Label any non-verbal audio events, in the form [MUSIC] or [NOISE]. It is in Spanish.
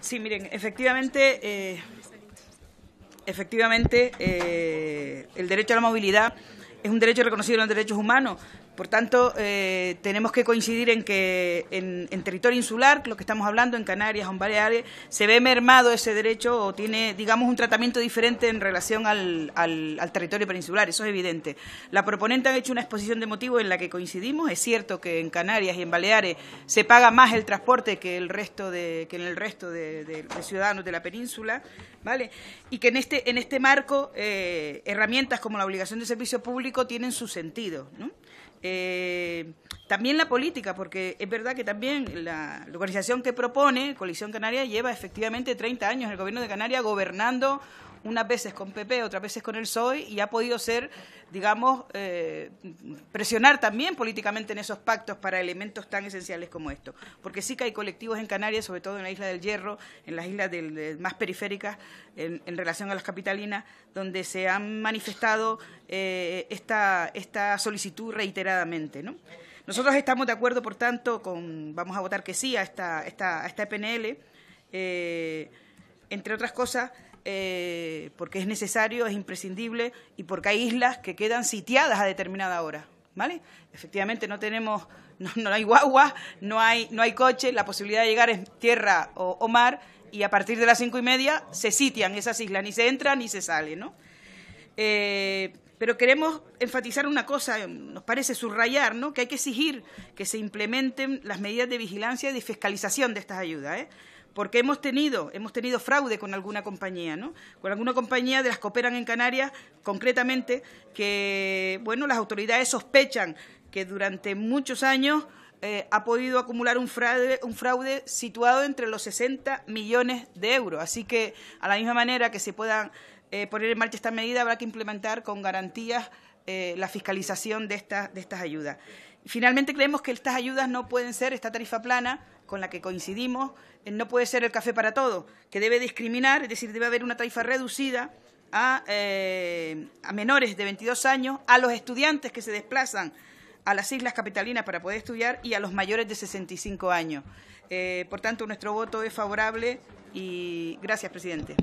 Sí, miren, efectivamente, eh, efectivamente eh, el derecho a la movilidad es un derecho reconocido en los derechos humanos. Por tanto, eh, tenemos que coincidir en que en, territorio insular, lo que estamos hablando, en Canarias o en Baleares, se ve mermado ese derecho o tiene, digamos, un tratamiento diferente en relación al, territorio peninsular. Eso es evidente. La proponente ha hecho una exposición de motivos en la que coincidimos. Es cierto que en Canarias y en Baleares se paga más el transporte que el resto de en el resto de, ciudadanos de la península, ¿vale? Y que en este en este marco eh, herramientas como la obligación de servicio público tienen su sentido. Eh, también la política, porque es verdad que también la, organización que propone Coalición Canaria lleva efectivamente 30 años el gobierno de Canarias gobernando unas veces con PP, otras veces con el PSOE, y ha podido ser, digamos, eh, presionar también políticamente en esos pactos para elementos tan esenciales como esto Porque sí que hay colectivos en Canarias, sobre todo en la isla del Hierro, en las islas más periféricas, en, relación a las capitalinas, donde se han manifestado eh, esta, esta solicitud reiteradamente, ¿no? Nosotros estamos de acuerdo, por tanto, con vamos a votar que sí a esta, esta, PNL, eh, entre otras cosas, eh, porque es necesario, es imprescindible y porque hay islas que quedan sitiadas a determinada hora. ¿Vale? Efectivamente no tenemos, [LAUGHS] no, hay guagua, no hay, no hay coche, la posibilidad de llegar es tierra o, mar y a partir de las cinco y media se sitian esas islas, ni se entra ni se sale, ¿no? Eh, pero queremos enfatizar una cosa, eh, nos parece subrayar, ¿no? Que hay que exigir que se implementen las medidas de vigilancia y de fiscalización de estas ayudas, porque hemos tenido, hemos tenido fraude con alguna compañía, ¿no? Con alguna compañía de las que operan en Canarias, concretamente, que, bueno, las autoridades sospechan que durante muchos años eh, ha podido acumular un fraude, un fraude situado entre los 60 millones de euros. Así que, a la misma manera que se puedan eh, poner en marcha esta medida, habrá que implementar con garantías eh, la fiscalización de, de estas ayudas. Finalmente creemos que estas ayudas no pueden ser esta tarifa plana con la que coincidimos, eh, no puede ser el café para todos, que debe discriminar, es decir, debe haber una tarifa reducida a, menores de 22 años, a los estudiantes que se desplazan a las islas capitalinas para poder estudiar y a los mayores de 65 años. por tanto, nuestro voto es favorable y gracias, presidente.